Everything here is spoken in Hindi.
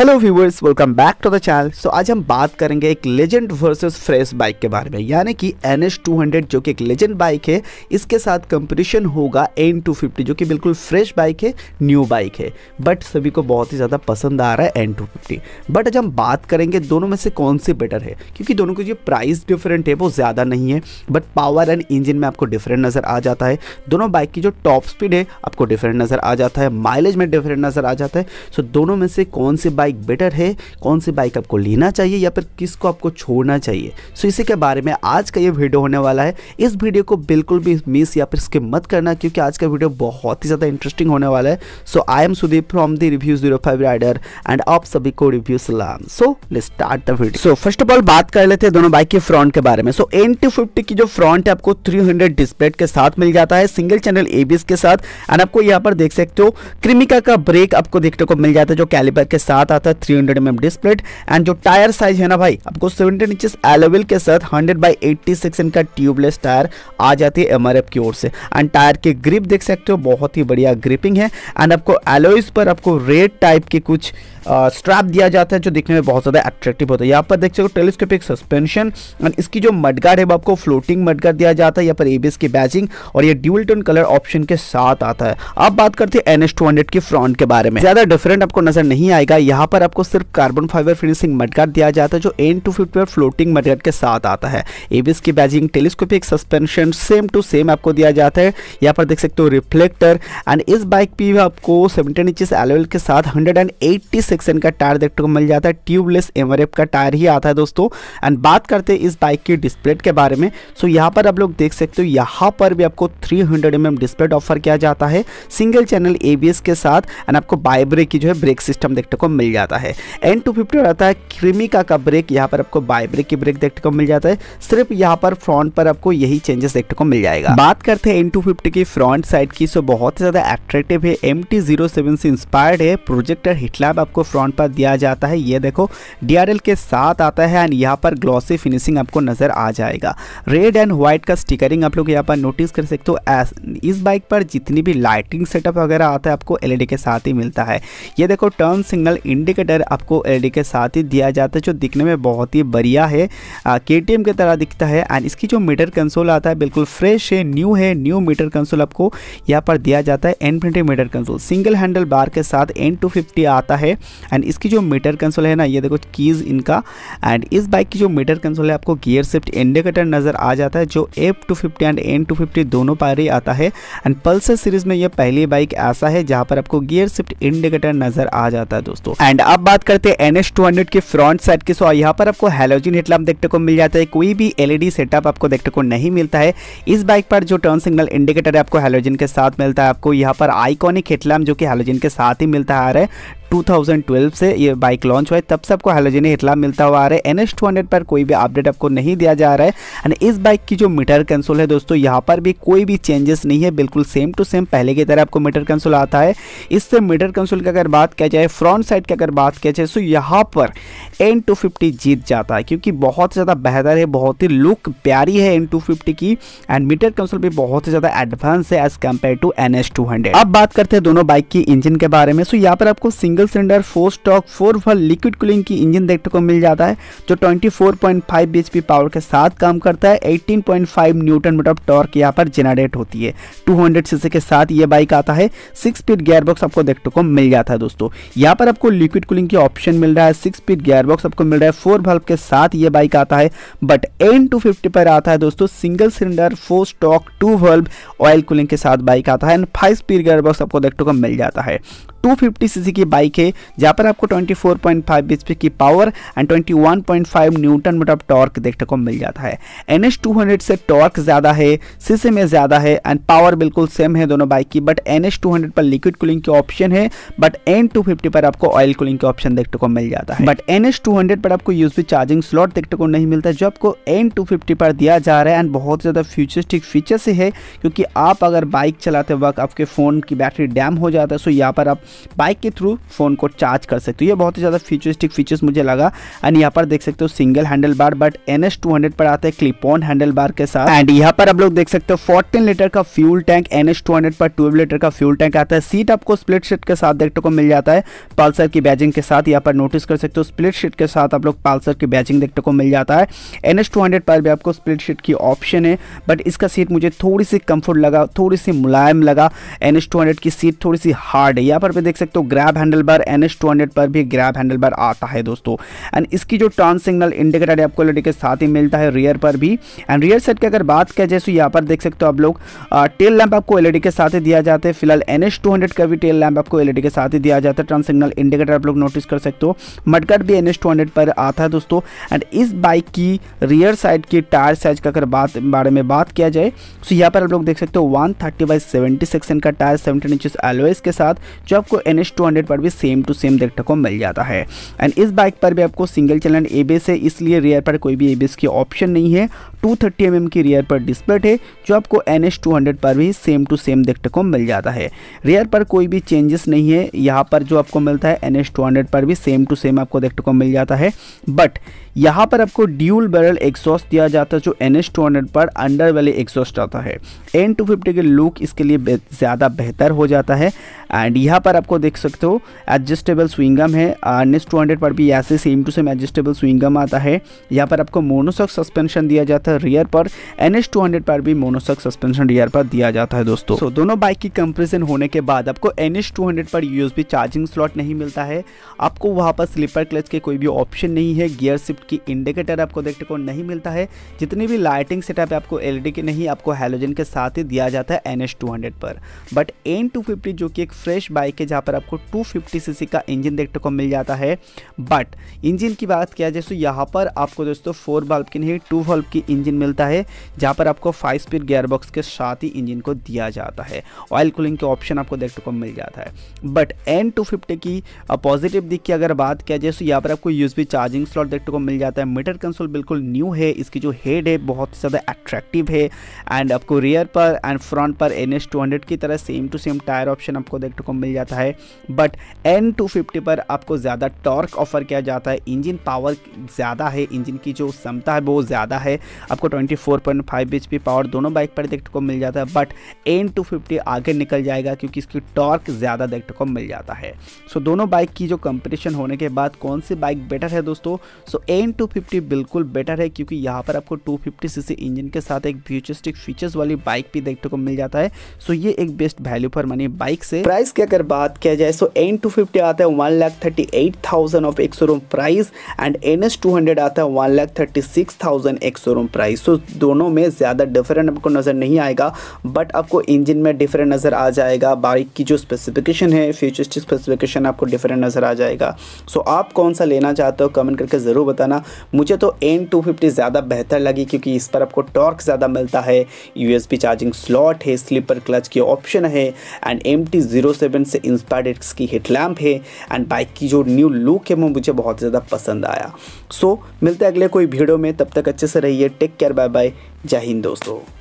hello viewers welcome back to the channel so आज हम बात करेंगे एक लेजेंड वर्सेस फ्रेश बाइक के बारे में यानी कि एन एस टू हंड्रेड जो कि एक लेजेंड बाइक है इसके साथ कंपटीशन होगा एन टू फिफ्टी जो कि बिल्कुल फ्रेश बाइक है न्यू बाइक है बट सभी को बहुत ही ज़्यादा पसंद आ रहा है एन टू फिफ्टी बट आज हम बात करेंगे दोनों में से कौन सी बेटर है क्योंकि दोनों की जो प्राइस डिफरेंट है वो ज़्यादा नहीं है बट पावर एंड इंजन में आपको डिफरेंट नज़र आ जाता है दोनों बाइक की जो टॉप स्पीड है आपको डिफरेंट नज़र आ जाता है माइलेज में डिफरेंट नज़र आ जाता है सो दोनों में से कौन सी बाइक बाइक बेटर है कौन सी बाइक आपको लेना चाहिए या फिर किसको आपको छोड़ना चाहिए सो इसी के बारे में आज का ये वीडियो होने वाला है इस वीडियो को बिल्कुल भी मिस या फिर स्किप मत करना क्योंकि आज का वीडियो बहुत ही ज़्यादा इंटरेस्टिंग होने वाला है so I am Sudeep from the review zero rider and आप सभी को रिव्यू सलाम सो ले start the video so first of all बात कर लेते हैं दोनों बाइक के फ्रंट के बारे में सो एन की जो फ्रंट है आपको 300 डिस्प्ले के साथ मिल जाता है सिंगल चैनल एबीएस के साथ एंड आपको यहाँ पर देख सकते हो क्रिमिका का ब्रेक आपको देखने को मिल जाता है जो कैलिबर के साथ आता है three hundred mm display and जो टायर साइज है ना भाई आपको सेवेंटीन इंचज एलोविल के साथ हंड्रेड बाई एट्टी सिक्स इनका ट्यूबलेस टायर आ जाती है एमआरएफ की ओर से एंड टायर के ग्रिप देख सकते हो बहुत ही बढ़िया ग्रिपिंग है एंड आपको एलोइस पर आपको रेड टाइप के कुछ स्ट्रैप दिया जाता है जो दिखने में बहुत ज़्यादा अट्रैक्टिव होता है यहाँ पर देख सको टेलीस्कोपिक सस्पेंशन एंड इसकी जो मडगार्ड है वो आपको फ्लोटिंग मडगार्ड दिया जाता है यहाँ पर एबीएस की बैजिंग और ये ड्यूल टोन कलर ऑप्शन के साथ आता है अब बात करते हैं एन एस की फ्रंट के बारे में ज़्यादा डिफरेंट आपको नजर नहीं आएगा यहाँ पर आपको सिर्फ कार्बन फाइबर फिनिशिंग मडगार्ड दिया जाता है जो N two fifty floating mudguard के साथ आता है ए की badging telescopic suspension same to same आपको दिया जाता है यहाँ पर देख सकते हो रिफ्लेक्टर एंड इस बाइक पे आपको सेवेंटीन इंचज एलेवल के साथ हंड्रेड सेक्शन का टायर देखने को मिल जाता है ट्यूबलेस एमरेप का टायर ही आता है दोस्तों एंड बात करते हैं इस बाइक की डिस्प्ले के बारे में सो so, यहाँ पर आप लोग देख सकते हो यहाँ पर भी आपको 300 हंड्रेड mm डिस्प्ले ऑफर किया जाता है सिंगल चैनल ए के साथ एंड आपको बाय ब्रेक की जो है ब्रेक सिस्टम देखने को मिल जाता है एन टू फिफ्टी रहता है क्रिमिका का ब्रेक यहाँ पर आपको बाय ब्रेक की ब्रेक देखने को मिल जाता है सिर्फ यहाँ पर फ्रंट पर आपको यही चेंजेस देखने को मिल जाएगा बात करते हैं एन की फ्रंट साइड की सो बहुत ज्यादा एट्रेक्टिव है एम टी जीरो सेवन से इंस्पायर्ड है प्रोजेक्टर हिटलैब आपको आपको फ्रंट पर दिया जाता है ये देखो डी के साथ आता है एंड यहाँ पर ग्लॉसी फिनिशिंग आपको नज़र आ जाएगा रेड एंड व्हाइट का स्टिकरिंग आप लोग यहाँ पर नोटिस कर सकते हो इस बाइक पर जितनी भी लाइटिंग सेटअप वगैरह आता है आपको एल e के साथ ही मिलता है ये देखो टर्न सिग्नल इंडिकेटर आपको एल e के साथ ही दिया जाता है जो दिखने में बहुत ही बढ़िया है के की तरह दिखता है एंड इसकी जो मीटर कंसोल आता है बिल्कुल फ्रेश है न्यू है न्यू मीटर कंसोल आपको यहाँ पर दिया जाता है N meter console single handle bar के साथ एन आता है एंड इसकी जो मीटर कंसोल है ना ये देखो कीज़ इनका एंड इस बाइक की जो मीटर कंसोल है आपको गियर शिफ्ट इंडिकेटर नज़र आ जाता है जो F two fifty and N two fifty दोनों पर ही आता है एंड पल्सर सीरीज में यह पहली बाइक ऐसा है जहां पर आपको गियर शिफ्ट इंडिकेटर नज़र आ जाता है दोस्तों एंड अब बात करते हैं एन एस टू हंड्रेड के फ्रंट साइड की सो यहाँ पर आपको हेलोजिन हेडलाम्प देखने को मिल जाता है कोई भी एलईडी सेटअप e आपको देखने को नहीं मिलता है इस बाइक पर जो टर्न सिग्नल इंडिकेटर है आपको हेलोजिन के साथ मिलता है आपको यहाँ पर आइकॉनिक हेडलाम्प जो कि हेलोजिन के साथ ही मिलता आ रहा है 2012 से ये बाइक लॉन्च हुआ है तब से आपको हाइलोजन हिटला मिलता हुआ आ रहा है एनएस टू पर कोई भी अपडेट आपको नहीं दिया जा रहा है एंड इस बाइक की जो मीटर कंसोल है दोस्तों यहाँ पर भी कोई भी चेंजेस नहीं है बिल्कुल सेम टू सेम पहले की तरह आपको मीटर कंसोल आता है इससे मीटर कंसोल की अगर बात किया जाए फ्रंट साइड की अगर बात किया जाए सो तो यहाँ पर एन जीत जाता है क्योंकि बहुत ज़्यादा बेहतर है बहुत ही लुक प्यारी है एन की एंड मीटर कंसोल भी बहुत ही ज़्यादा एडवांस है एज कम्पेयर टू एन अब बात करते हैं दोनों बाइक की इंजन के बारे में सो यहाँ पर आपको single single cylinder four stroke four valve liquid cooling की इंजन देखने को मिल जाता है जो 24.5 bhp पावर के साथ काम करता है 18.5 न्यूटन मीटर टॉर्क यहाँ पर जेनरेट होती है 200 सीसी के साथ ये बाइक आता है सिक्स स्पीड गेयरबॉक्स आपको देखने को मिल जाता है दोस्तों यहाँ पर आपको लिक्विड कूलिंग की ऑप्शन मिल रहा है सिक्स स्पीड गेयरबॉक्स आपको मिल रहा है फोर बल्ब के साथ ये बाइक आता है बट एन पर आता है दोस्तों single cylinder four stroke two बल्ब ऑयल कूलिंग के साथ बाइक आता है एंड फाइव स्पीड गेयरबॉक्स आपको देखने को मिल जाता है 250 सीसी की बाइक है जहाँ पर आपको 24.5 बीएचपी की power and 21.5 newton meter of torque देखने को मिल जाता है एन एच से टॉर्क ज़्यादा है सीसी में ज़्यादा है एंड पावर बिल्कुल सेम है दोनों बाइक की बट एन एच पर लिक्विड कूलिंग की ऑप्शन है बट एन पर आपको ऑयल कूलिंग की ऑप्शन देखने को मिल जाता है बट एन पर आपको यूज चार्जिंग स्लॉट देखने को नहीं मिलता जो आपको एन पर दिया जा रहा है एंड बहुत ज़्यादा फ्यूचरिस्टिक फीचर से है क्योंकि आप अगर बाइक चलाते वक्त आपके फ़ोन की बैटरी डैम हो जाता है सो यहाँ पर आप बाइक के थ्रू फ़ोन को चार्ज कर सकते हो ये बहुत ही ज़्यादा फ्यूचरिस्टिक फीचर्स मुझे लगा एंड यहाँ पर देख सकते हो single handle bar but N S two hundred पर आते हैं क्लिप ऑन हैंडल बार के साथ एंड यहाँ पर आप लोग देख सकते हो फोर्टीन लीटर का fuel tank N S two hundred पर ट्वेल्व लीटर का फ्यूल टैंक आता है सीट आपको स्प्लिट सीट के साथ देखने को मिल जाता है पल्सर की बैजिंग के साथ यहाँ पर नोटिस कर सकते हो स्प्लिट शीट के साथ आप लोग पल्सर की बैजिंग देखने को मिल जाता है एन एस टू हंड्रेड पर भी आपको स्प्लिट शीट की ऑप्शन है बट इसका सीट मुझे थोड़ी सी कंफर्ट लगा थोड़ी सी मुलायम लगा एन एस टू हंड्रेड की सीट थोड़ी सी हार्ड है यहाँ पर पे देख सकते हो ग्रैब हैंडल बार एन पर भी ग्रैब हैंडल बार आता है दोस्तों एंड इसकी जो टर्न सिग्नल इंडिकेटर आपको लड़ी के साथ ही मिलता है रियर पर भी एंड रियर सेट की अगर बात किया जाए तो यहाँ पर देख सकते हो आप लोग टेल लैंप आपको एलईडी के साथ ही दिया जाता है फिलहाल एन एस टू हंड्रेड का भी टेल लैंप आपको एलईडी के साथ ही दिया जाता है टर्न सिग्नल इंडिकेटर आप लोग नोटिस कर सकते हो मटकट भी एन एस टू हंड्रेड पर आता है दोस्तों एंड इस बाइक की रियर साइड की टायर साइज का अगर बात बारे में बात किया जाए तो यहाँ पर आप लोग देख सकते हो one thirty by seventy section का टायर सेवेंटीन इंचज एलोएस के साथ जो आप आपको एन एस पर भी सेम टू सेम देखने को मिल जाता है एंड इस बाइक पर भी आपको सिंगल चलन ए है इसलिए रियर पर कोई भी ए की ऑप्शन नहीं है टू थर्टी mm की रियर पर डिस्प्ले है जो आपको एन एस पर भी सेम टू सेम देखने को मिल जाता है रियर पर कोई भी चेंजेस नहीं है यहाँ पर जो आपको मिलता है एन एस पर भी सेम टू सेम आपको देखने को मिल जाता है बट यहाँ पर आपको ड्यूल बैरल एक्सॉस दिया जाता है जो एन एस टू हंड्रेड पर अंडर वाले एक्सॉस्ट आता है एन टू फिफ्टी के लुक इसके लिए ज़्यादा बेहतर हो जाता है एंड यहाँ पर आपको देख सकते हो एडजस्टेबल स्विंगम है एन एस टू हंड्रेड पर भी ऐसे same to same adjustable swingarm आता है यहाँ पर आपको मोनोसॉक सस्पेंशन दिया जाता है रियर पर एन एस टू हंड्रेड पर भी मोनोसॉक सस्पेंशन रियर पर दिया जाता है दोस्तों so, दोनों बाइक की कंपेरिजन होने के बाद आपको एन एस टू हंड्रेड पर यूएसबी चार्जिंग स्लॉट नहीं मिलता है आपको वहाँ पर स्लीपर क्लच के कोई भी ऑप्शन नहीं है गियर शिफ्ट की इंडिकेटर आपको देखने को नहीं मिलता है जितनी भी लाइटिंग सेटअप आपको एलईडी की नहीं आपको हेलोजन के साथ ही दिया जाता है एन पर बट एन जो कि एक फ्रेश बाइक है जहाँ पर आपको टू फिफ्टी का इंजन देखने को मिल जाता है बट इंजन की बात किया जाए तो यहाँ पर आपको दोस्तों फोर बल्ब की नहीं टू बल्ब की इंजन मिलता है जहाँ पर आपको फाइव स्पीड गेयरबॉक्स के साथ ही इंजन को दिया जाता है ऑयल कूलिंग के ऑप्शन आपको देखने को मिल जाता है बट एन टू फिफ्टी की पॉजिटिव दिख की अगर बात किया जाए तो यहाँ पर आपको यूज चार्जिंग स्लॉट देखने को मिल जाता है मीटर कंसोल बिल्कुल न्यू है इसकी जो हेड है बहुत ही ज़्यादा अट्रैक्टिव है एंड आपको रियर पर एंड फ्रंट पर एन एस टू हंड्रेड की तरह same to same tyre option आपको देखने को मिल जाता है बट एन टू फिफ्टी पर आपको ज़्यादा टॉर्क ऑफर किया जाता है इंजन पावर ज़्यादा है इंजन की जो क्षमता है वो ज़्यादा है आपको twenty four point five BH P power दोनों बाइक पर देखने को मिल जाता है बट एन टू फिफ्टी आगे निकल जाएगा क्योंकि इसकी टॉर्क ज़्यादा देखने को मिल जाता है सो so, दोनों बाइक की जो कंपटीशन होने के बाद कौन सी बाइक बेटर है दोस्तों so so, N two fifty बिल्कुल बेटर है क्योंकि यहाँ पर आपको टू फिफ्टी सी इंजन के साथ एक फ्यूचरिस्टिक फीचर्स वाली बाइक भी देखने को मिल जाता है सो ये एक best value for money bike से प्राइस की अगर बात किया जाए सो एन टू फिफ्टी आता है one lakh thirty eight thousand of ex showroom price and N S two hundred आता है one lakh thirty six thousand ex showroom price so दोनों में ज़्यादा डिफरेंट आपको नज़र नहीं आएगा बट आपको इंजन में डिफरेंट नज़र आ जाएगा बाइक की जो स्पेसिफिकेशन है फ्यूचरिस्टिक स्पेसिफिकेशन आपको डिफरेंट नज़र आ जाएगा सो so, आप कौन सा लेना चाहते हो कमेंट करके ज़रूर बताना जाना मुझे तो एन टू फिफ्टी ज़्यादा बेहतर लगी क्योंकि इस पर आपको टॉर्क ज़्यादा मिलता है यू चार्जिंग स्लॉट है स्लीपर क्लच की ऑप्शन है and M T zero seven से इंस्पायर्ड एक्स की हिट लैम्प है एंड बाइक की जो न्यू लुक है वो मुझे बहुत ज़्यादा पसंद आया सो so, मिलते अगले कोई वीडियो में तब तक अच्छे से रहिए टेक केयर बाय बाय जय हिंद दोस्तों